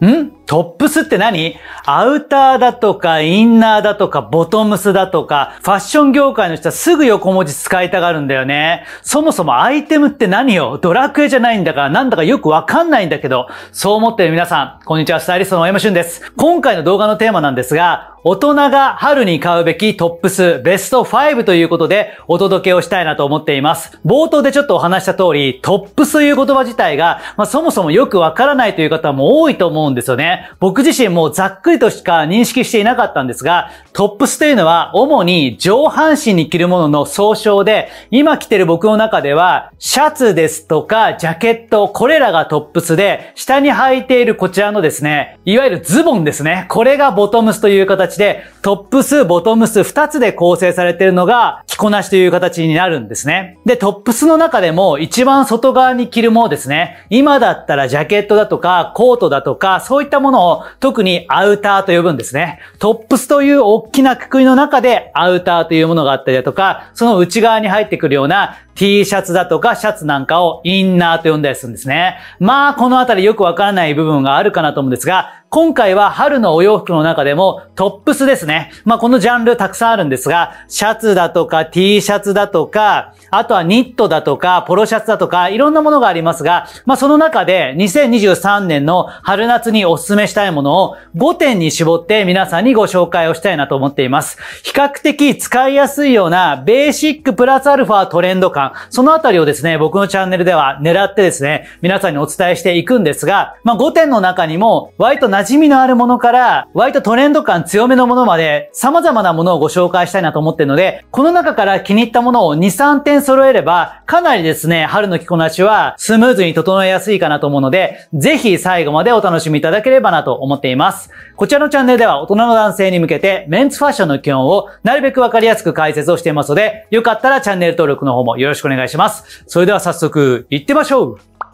嗯。トップスって何アウターだとか、インナーだとか、ボトムスだとか、ファッション業界の人はすぐ横文字使いたがるんだよね。そもそもアイテムって何よドラクエじゃないんだから、なんだかよくわかんないんだけど、そう思ってる皆さん、こんにちは、スタイリストの山俊です。今回の動画のテーマなんですが、大人が春に買うべきトップスベスト5ということでお届けをしたいなと思っています。冒頭でちょっとお話した通り、トップスという言葉自体が、まあ、そもそもよくわからないという方も多いと思うんですよね。僕自身もざっくりとしか認識していなかったんですが、トップスというのは主に上半身に着るものの総称で、今着てる僕の中では、シャツですとか、ジャケット、これらがトップスで、下に履いているこちらのですね、いわゆるズボンですね。これがボトムスという形で、トップス、ボトムス2つで構成されているのが、着こなしという形になるんですね。で、トップスの中でも一番外側に着るものですね。今だったらジャケットだとか、コートだとか、そういったものものを特にアウターと呼ぶんですね。トップスという大きなくくりの中でアウターというものがあったりだとか、その内側に入ってくるような T シャツだとかシャツなんかをインナーと呼んだりするんですね。まあ、このあたりよくわからない部分があるかなと思うんですが、今回は春のお洋服の中でもトップスですね。まあ、このジャンルたくさんあるんですが、シャツだとか T シャツだとか、あとはニットだとか、ポロシャツだとか、いろんなものがありますが、まあ、その中で2023年の春夏にお勧めしたいものを5点に絞って皆さんにご紹介をしたいなと思っています。比較的使いやすいようなベーシックプラスアルファトレンド感、そのあたりをですね、僕のチャンネルでは狙ってですね、皆さんにお伝えしていくんですが、まあ、5点の中にも、と馴染みのあるものから、割とトレンド感強めのものまで、様々なものをご紹介したいなと思ってるので、この中から気に入ったものを2、3点揃えれば、かなりですね、春の着こなしはスムーズに整えやすいかなと思うので、ぜひ最後までお楽しみいただければなと思っています。こちらのチャンネルでは大人の男性に向けて、メンツファッションの基本をなるべくわかりやすく解説をしていますので、よかったらチャンネル登録の方もよろしくお願いします。それでは早速、行ってみましょう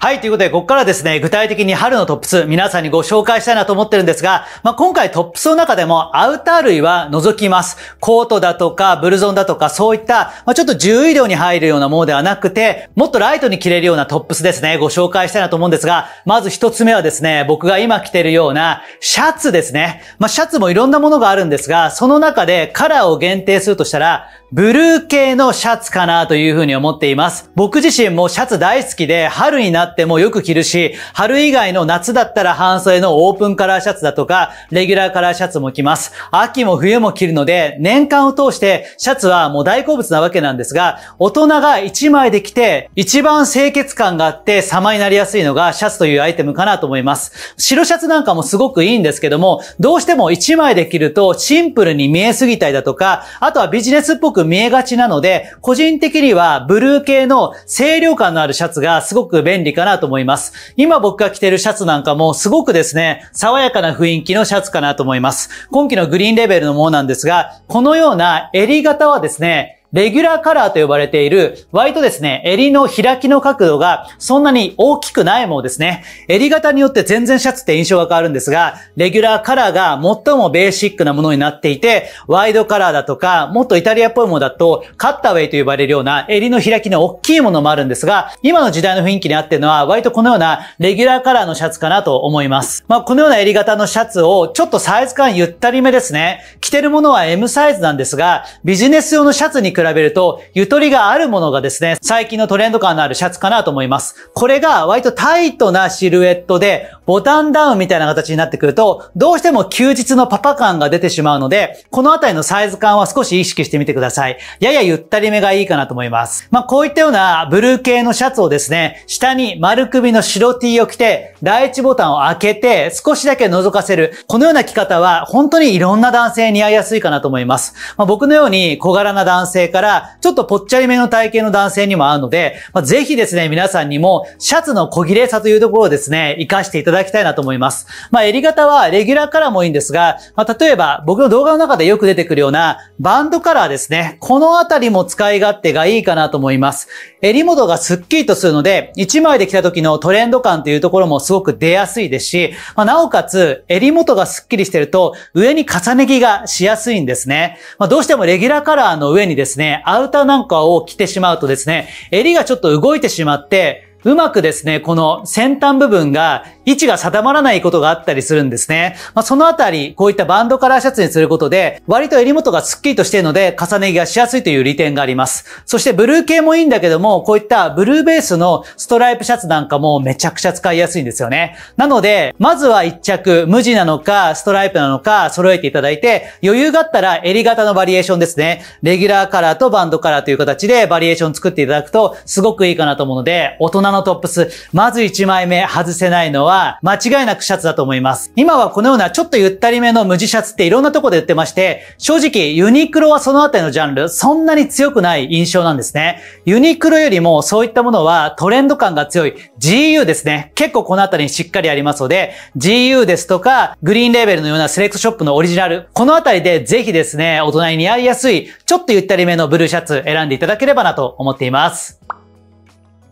はい。ということで、ここからですね、具体的に春のトップス、皆さんにご紹介したいなと思ってるんですが、まあ、今回トップスの中でも、アウター類は除きます。コートだとか、ブルゾンだとか、そういった、まあ、ちょっと重衣料に入るようなものではなくて、もっとライトに着れるようなトップスですね、ご紹介したいなと思うんですが、まず一つ目はですね、僕が今着てるような、シャツですね。まあ、シャツもいろんなものがあるんですが、その中でカラーを限定するとしたら、ブルー系のシャツかなというふうに思っています。僕自身もシャツ大好きで、春になってもよく着るし、春以外の夏だったら半袖のオープンカラーシャツだとか、レギュラーカラーシャツも着ます。秋も冬も着るので、年間を通してシャツはもう大好物なわけなんですが、大人が1枚で着て、一番清潔感があって様になりやすいのがシャツというアイテムかなと思います。白シャツなんかもすごくいいんですけども、どうしても1枚で着るとシンプルに見えすぎたりだとか、あとはビジネスっぽくく見えがちなので、個人的にはブルー系の清涼感のあるシャツがすごく便利かなと思います。今僕が着てるシャツなんかもすごくですね、爽やかな雰囲気のシャツかなと思います。今季のグリーンレベルのものなんですが、このような襟型はですね、レギュラーカラーと呼ばれている、割とですね、襟の開きの角度がそんなに大きくないものですね。襟型によって全然シャツって印象が変わるんですが、レギュラーカラーが最もベーシックなものになっていて、ワイドカラーだとか、もっとイタリアっぽいものだと、カッターウェイと呼ばれるような襟の開きの大きいものもあるんですが、今の時代の雰囲気に合ってるのは、割とこのようなレギュラーカラーのシャツかなと思います。まあ、このような襟型のシャツを、ちょっとサイズ感ゆったりめですね。着てるものは M サイズなんですが、ビジネス用のシャツに比べると、ゆとりがあるものがですね、最近のトレンド感のあるシャツかなと思います。これが割とタイトなシルエットで、ボタンダウンみたいな形になってくると、どうしても休日のパパ感が出てしまうので、このあたりのサイズ感は少し意識してみてください。ややゆったりめがいいかなと思います。まあ、こういったようなブルー系のシャツをですね、下に丸首の白 T を着て、第一ボタンを開けて、少しだけ覗かせる。このような着方は、本当にいろんな男性に合いやすいかなと思います。まあ、僕のように小柄な男性性から、ちょっとぽっちゃりめの体型の男性にも合うので、まあ、ぜひですね、皆さんにも、シャツの小切れさというところをですね、活かしていただきたいなと思います。まあ、襟型はレギュラーカラーもいいんですが、まあ、例えば、僕の動画の中でよく出てくるような、バンドカラーですね。このあたりも使い勝手がいいかなと思います。襟元がスッキリとするので、1枚で着た時のトレンド感というところもすごく出やすいですし、まあ、なおかつ、襟元がスッキリしてると、上に重ね着がしやすいんですね。まあ、どうしてもレギュラーカラーの上にですね、ね、アウターなんかを着てしまうとですね、襟がちょっと動いてしまって、うまくですね、この先端部分が位置が定まらないことがあったりするんですね。まあ、そのあたり、こういったバンドカラーシャツにすることで、割と襟元がスッキリとしているので、重ね着がしやすいという利点があります。そしてブルー系もいいんだけども、こういったブルーベースのストライプシャツなんかもめちゃくちゃ使いやすいんですよね。なので、まずは一着、無地なのか、ストライプなのか、揃えていただいて、余裕があったら襟型のバリエーションですね。レギュラーカラーとバンドカラーという形でバリエーション作っていただくと、すごくいいかなと思うので、大人女のトップス。まず1枚目外せないのは、間違いなくシャツだと思います。今はこのようなちょっとゆったりめの無地シャツっていろんなとこで売ってまして、正直ユニクロはそのあたりのジャンル、そんなに強くない印象なんですね。ユニクロよりもそういったものはトレンド感が強い GU ですね。結構このあたりにしっかりありますので、GU ですとか、グリーンレーベルのようなセレクトショップのオリジナル、このあたりでぜひですね、大人に似合いやすい、ちょっとゆったりめのブルーシャツ選んでいただければなと思っています。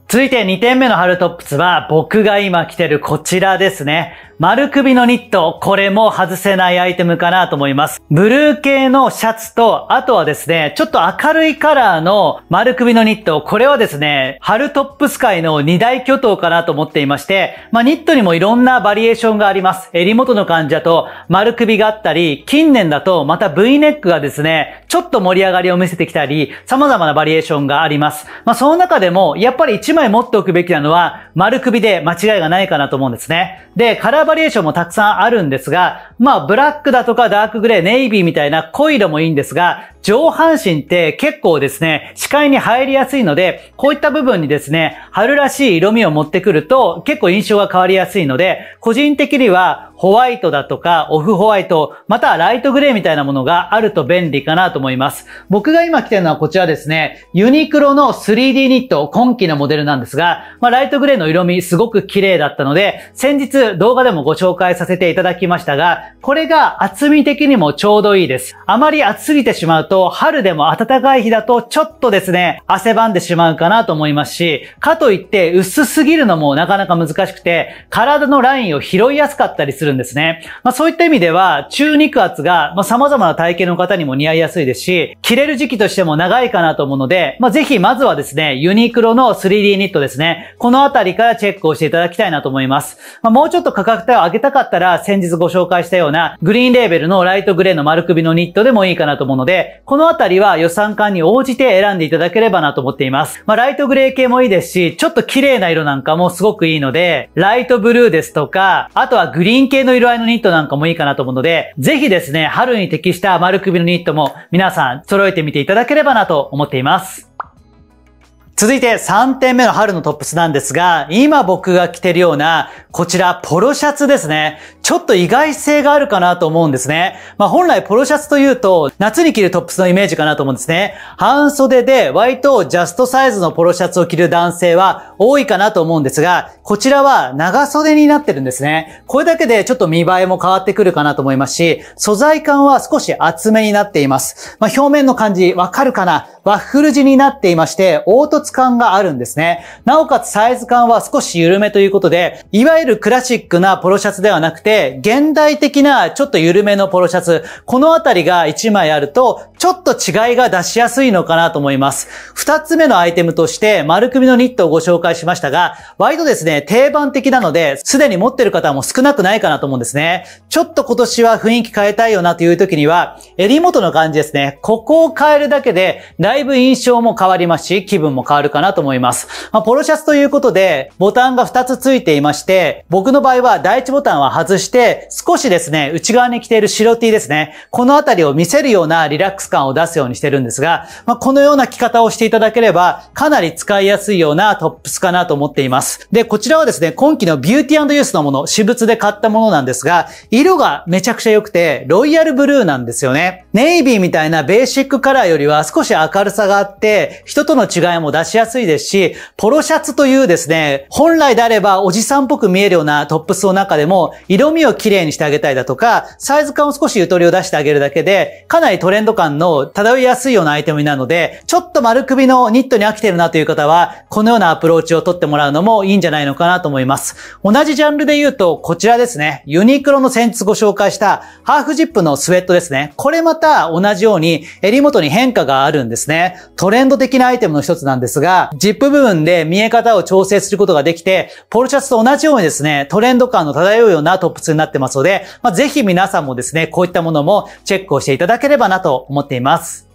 続いて2点目の春トップスは僕が今着てるこちらですね。丸首のニット、これも外せないアイテムかなと思います。ブルー系のシャツと、あとはですね、ちょっと明るいカラーの丸首のニット、これはですね、春トップス界の二大巨頭かなと思っていまして、まあニットにもいろんなバリエーションがあります。襟元の患者と丸首があったり、近年だとまた V ネックがですね、ちょっと盛り上がりを見せてきたり、様々なバリエーションがあります。まあその中でも、やっぱり一枚持っておくべきなのは、丸首で間違いがないかなと思うんですね。で、カラーバリエーションもたくさんあるんですが、まあ、ブラックだとかダークグレー、ネイビーみたいな濃い色もいいんですが、上半身って結構ですね、視界に入りやすいので、こういった部分にですね、春らしい色味を持ってくると結構印象が変わりやすいので、個人的にはホワイトだとかオフホワイト、またライトグレーみたいなものがあると便利かなと思います。僕が今着てるのはこちらですね、ユニクロの 3D ニット、今季のモデルなんですが、まあ、ライトグレーの色味すごく綺麗だったので、先日動画でもご紹介させていただきましたが、これが厚み的にもちょうどいいです。あまり暑すぎてしまうと、春でも暖かい日だとちょっとですね、汗ばんでしまうかなと思いますし、かといって薄すぎるのもなかなか難しくて、体のラインを拾いやすかったりするするんですね。まあそういった意味では、中肉厚が、まあ様々な体型の方にも似合いやすいですし、着れる時期としても長いかなと思うので、まあぜひまずはですね、ユニクロの 3D ニットですね。このあたりからチェックをしていただきたいなと思います。まあもうちょっと価格帯を上げたかったら、先日ご紹介したような、グリーンレーベルのライトグレーの丸首のニットでもいいかなと思うので、このあたりは予算感に応じて選んでいただければなと思っています。まあライトグレー系もいいですし、ちょっと綺麗な色なんかもすごくいいので、ライトブルーですとか、あとはグリーン系系の色合いのニットなんかもいいかなと思うので、ぜひですね、春に適した丸首のニットも皆さん揃えてみていただければなと思っています。続いて3点目の春のトップスなんですが、今僕が着てるような、こちらポロシャツですね。ちょっと意外性があるかなと思うんですね。まあ本来ポロシャツというと、夏に着るトップスのイメージかなと思うんですね。半袖で割とジャストサイズのポロシャツを着る男性は多いかなと思うんですが、こちらは長袖になってるんですね。これだけでちょっと見栄えも変わってくるかなと思いますし、素材感は少し厚めになっています。まあ表面の感じわかるかなワッフル地になっていまして、凹凸感があるんですね。なおかつサイズ感は少し緩めということで、いわゆるクラシックなポロシャツではなくて、で、現代的なちょっと緩めのポロシャツ、このあたりが1枚あると、ちょっと違いが出しやすいのかなと思います。2つ目のアイテムとして、丸首のニットをご紹介しましたが、割とですね、定番的なので、すでに持ってる方も少なくないかなと思うんですね。ちょっと今年は雰囲気変えたいよなという時には、襟元の感じですね。ここを変えるだけで、だいぶ印象も変わりますし、気分も変わるかなと思います。まあ、ポロシャツということで、ボタンが2つついていまして、僕の場合は第1ボタンは外して、して少しですね、内側に着ている白 T ですね。このあたりを見せるようなリラックス感を出すようにしてるんですが、まあ、このような着方をしていただければ、かなり使いやすいようなトップスかなと思っています。で、こちらはですね、今季のビューティーユースのもの、私物で買ったものなんですが、色がめちゃくちゃ良くて、ロイヤルブルーなんですよね。ネイビーみたいなベーシックカラーよりは少し明るさがあって、人との違いも出しやすいですし、ポロシャツというですね、本来であればおじさんっぽく見えるようなトップスの中でも、色みをきれいにしてあげたいだとか、サイズ感を少しゆとりを出してあげるだけで、かなりトレンド感の漂いやすいようなアイテムになるので、ちょっと丸首のニットに飽きてるなという方は、このようなアプローチを取ってもらうのもいいんじゃないのかなと思います。同じジャンルで言うと、こちらですね。ユニクロの先日ご紹介したハーフジップのスウェットですね。これまた同じように襟元に変化があるんですね。トレンド的なアイテムの一つなんですが、ジップ部分で見え方を調整することができて、ポルシャツと同じようにですね、トレンド感の漂うようなトップ通になってますので、まあ、ぜひ皆さんもですね、こういったものもチェックをしていただければなと思っています。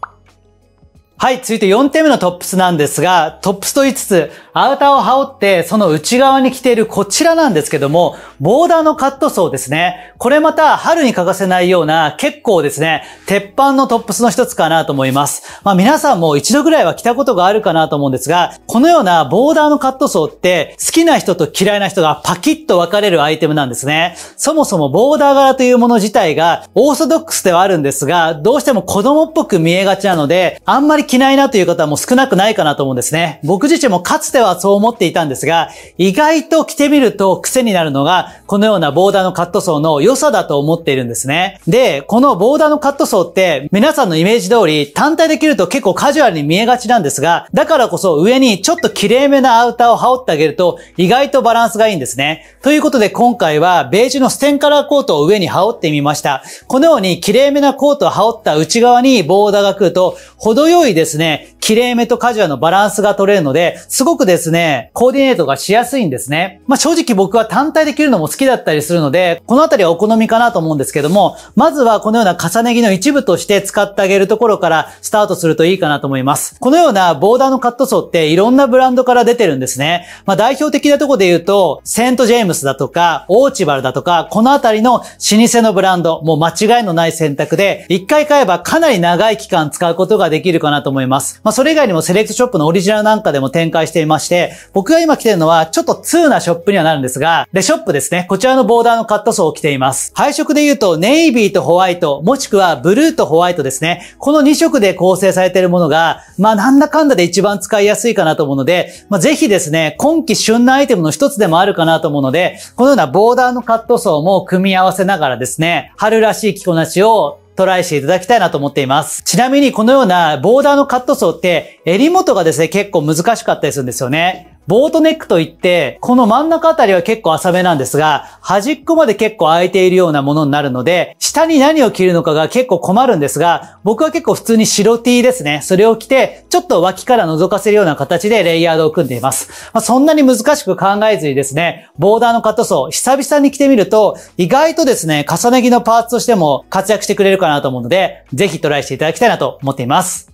はい、続いて4点目のトップスなんですが、トップスと言いつつ、アウターを羽織って、その内側に着ているこちらなんですけども、ボーダーのカットソーですね。これまた春に欠かせないような、結構ですね、鉄板のトップスの一つかなと思います。まあ皆さんも一度ぐらいは着たことがあるかなと思うんですが、このようなボーダーのカットソーって、好きな人と嫌いな人がパキッと分かれるアイテムなんですね。そもそもボーダー柄というもの自体が、オーソドックスではあるんですが、どうしても子供っぽく見えがちなので、あんまり着ないなという方も少なくないかなと思うんですね。僕自身もかつてではそう思っていたんですが、意外と着てみると癖になるのが、このようなボーダーのカットソーの良さだと思っているんですね。で、このボーダーのカットソーって、皆さんのイメージ通り、単体で着ると結構カジュアルに見えがちなんですが、だからこそ上にちょっと綺麗めなアウターを羽織ってあげると、意外とバランスがいいんですね。ということで今回は、ベージュのステンカラーコートを上に羽織ってみました。このように綺麗めなコートを羽織った内側にボーダーが来ると、程よいですね、綺麗めとカジュアルのバランスが取れるので、すごくですね、コーディネートがしやすいんですね。まあ、正直僕は単体で着るのも好きだったりするので、このあたりはお好みかなと思うんですけども、まずはこのような重ね着の一部として使ってあげるところからスタートするといいかなと思います。このようなボーダーのカットソーっていろんなブランドから出てるんですね。まあ、代表的なとこで言うと、セントジェームスだとか、オーチバルだとか、このあたりの老舗のブランド、もう間違いのない選択で、一回買えばかなり長い期間使うことができるかなと思います。まあ、それ以外にもセレクトショップのオリジナルなんかでも展開していまして、僕が今着てるのはちょっと2なショップにはなるんですが、で、ショップですね。こちらのボーダーのカットソーを着ています。配色で言うと、ネイビーとホワイト、もしくはブルーとホワイトですね。この2色で構成されているものが、まあなんだかんだで一番使いやすいかなと思うので、まあぜひですね、今季旬なアイテムの一つでもあるかなと思うので、このようなボーダーのカットソーも組み合わせながらですね、春らしい着こなしをトライしていただきたいなと思っています。ちなみにこのようなボーダーのカットソーって、襟元がですね、結構難しかったりするんですよね。ボートネックといって、この真ん中あたりは結構浅めなんですが、端っこまで結構空いているようなものになるので、下に何を着るのかが結構困るんですが、僕は結構普通に白 T ですね。それを着て、ちょっと脇から覗かせるような形でレイヤードを組んでいます。まあ、そんなに難しく考えずにですね、ボーダーのカットソー、久々に着てみると、意外とですね、重ね着のパーツとしても活躍してくれるかなと思うので、ぜひトライしていただきたいなと思っています。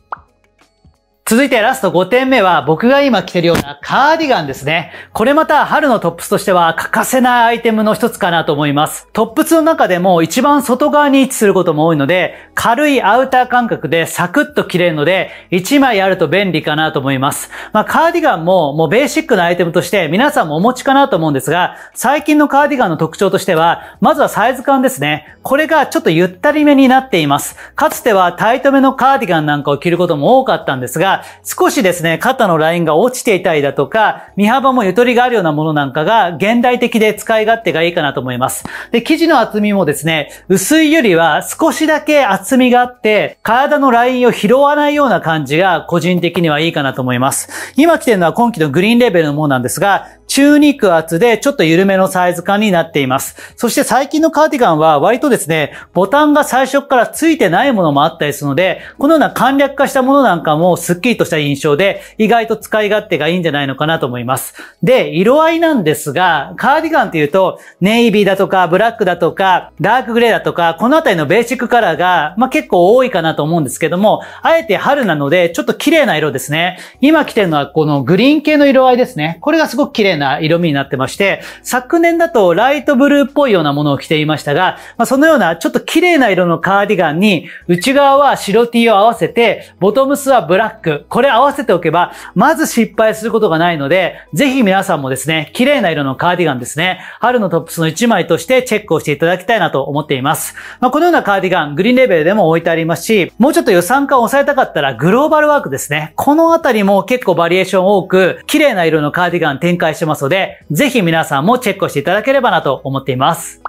続いてラスト5点目は僕が今着てるようなカーディガンですね。これまた春のトップスとしては欠かせないアイテムの一つかなと思います。トップスの中でも一番外側に位置することも多いので、軽いアウター感覚でサクッと着れるので、1枚あると便利かなと思います。まあカーディガンももうベーシックなアイテムとして皆さんもお持ちかなと思うんですが、最近のカーディガンの特徴としては、まずはサイズ感ですね。これがちょっとゆったりめになっています。かつてはタイトめのカーディガンなんかを着ることも多かったんですが、少しですね、肩のラインが落ちていたりだとか、身幅もゆとりがあるようなものなんかが、現代的で使い勝手がいいかなと思います。で、生地の厚みもですね、薄いよりは少しだけ厚みがあって、体のラインを拾わないような感じが、個人的にはいいかなと思います。今着てるのは今季のグリーンレベルのものなんですが、中肉厚でちょっと緩めのサイズ感になっています。そして最近のカーディガンは割とですね、ボタンが最初から付いてないものもあったりするので、このような簡略化したものなんかもスッキリとした印象で、意外と使い勝手がいいんじゃないのかなと思います。で、色合いなんですが、カーディガンっていうと、ネイビーだとか、ブラックだとか、ダークグレーだとか、このあたりのベーシックカラーが、まあ、結構多いかなと思うんですけども、あえて春なので、ちょっと綺麗な色ですね。今着てるのはこのグリーン系の色合いですね。これがすごく綺麗な色味になってまして、昨年だとライトブルーっぽいようなものを着ていましたが、まあ、そのようなちょっと綺麗な色のカーディガンに、内側は白 T を合わせて、ボトムスはブラック。これ合わせておけば、まず失敗することがないので、ぜひ皆さんもですね、綺麗な色のカーディガンですね、春のトップスの1枚としてチェックをしていただきたいなと思っています。まあ、このようなカーディガン、グリーンレベルでも置いてありますし、もうちょっと予算化を抑えたかったら、グローバルワークですね。このあたりも結構バリエーション多く、綺麗な色のカーディガン展開してますので、ぜひ皆さんもチェックをしていただければなと思っています。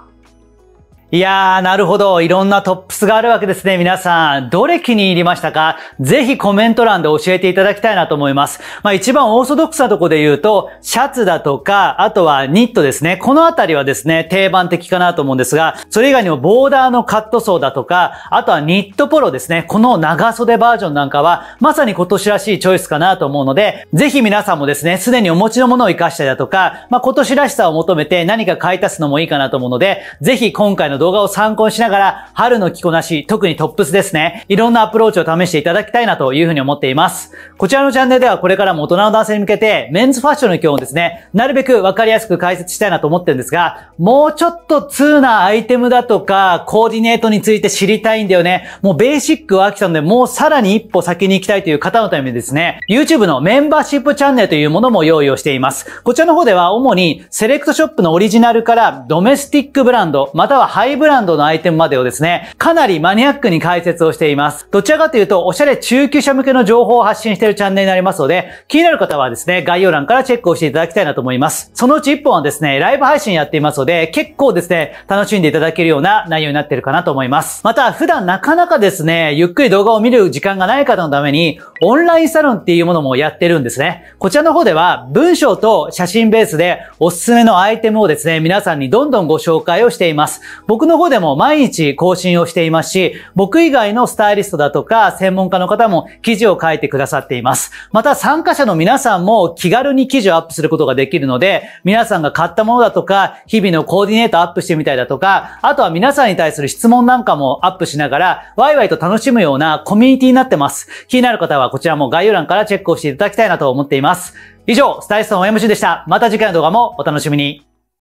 いやー、なるほど。いろんなトップスがあるわけですね。皆さん、どれ気に入りましたかぜひコメント欄で教えていただきたいなと思います。まあ一番オーソドックスなとこで言うと、シャツだとか、あとはニットですね。このあたりはですね、定番的かなと思うんですが、それ以外にもボーダーのカットソーだとか、あとはニットポロですね。この長袖バージョンなんかは、まさに今年らしいチョイスかなと思うので、ぜひ皆さんもですね、すでにお持ちのものを活かしたりだとか、まあ今年らしさを求めて何か買い足すのもいいかなと思うので、ぜひ今回の動画を参考にしながら、春の着こなし、特にトップスですね、いろんなアプローチを試していただきたいなというふうに思っています。こちらのチャンネルではこれからも大人の男性に向けて、メンズファッションの基本をですね、なるべくわかりやすく解説したいなと思ってるんですが、もうちょっと通なアイテムだとか、コーディネートについて知りたいんだよね。もうベーシックは飽きたので、もうさらに一歩先に行きたいという方のためにですね、YouTube のメンバーシップチャンネルというものも用意をしています。こちらの方では主にセレクトショップのオリジナルからドメスティックブランド、またはハイブランドのアイテムまでをですね、かなりマニアックに解説をしています。どちらかというと、おしゃれ中級者向けの情報を発信しているチャンネルになりますので、気になる方はですね、概要欄からチェックをしていただきたいなと思います。そのうち1本はですね、ライブ配信やっていますので、結構ですね、楽しんでいただけるような内容になってるかなと思います。また、普段なかなかですね、ゆっくり動画を見る時間がない方のために、オンラインサロンっていうものもやってるんですね。こちらの方では、文章と写真ベースでおすすめのアイテムをですね、皆さんにどんどんご紹介をしています。僕僕の方でも毎日更新をしていますし、僕以外のスタイリストだとか専門家の方も記事を書いてくださっています。また参加者の皆さんも気軽に記事をアップすることができるので、皆さんが買ったものだとか、日々のコーディネートアップしてみたりだとか、あとは皆さんに対する質問なんかもアップしながら、ワイワイと楽しむようなコミュニティになってます。気になる方はこちらも概要欄からチェックをしていただきたいなと思っています。以上、スタイリストの OMC でした。また次回の動画もお楽しみに。